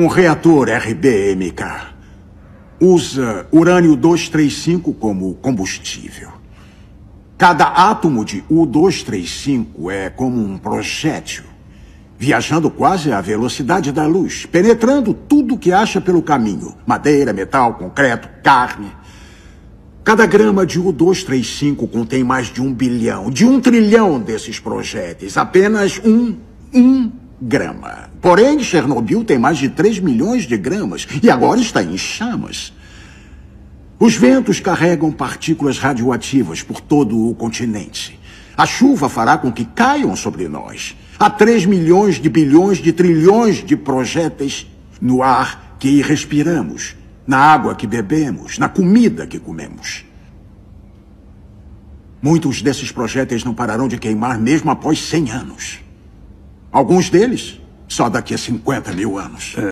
Um reator RBMK usa urânio 235 como combustível. Cada átomo de U235 é como um projétil, viajando quase à velocidade da luz, penetrando tudo que acha pelo caminho: madeira, metal, concreto, carne. Cada grama de U235 contém mais de um bilhão, de um trilhão desses projéteis. Apenas um, um grama. Porém, Chernobyl tem mais de 3 milhões de gramas e agora está em chamas. Os ventos carregam partículas radioativas por todo o continente. A chuva fará com que caiam sobre nós. Há 3 milhões de bilhões de trilhões de projéteis no ar que respiramos, na água que bebemos, na comida que comemos. Muitos desses projéteis não pararão de queimar mesmo após 100 anos. Alguns deles só daqui a 50 mil anos. É.